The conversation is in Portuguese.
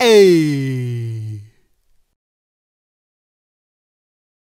Ei!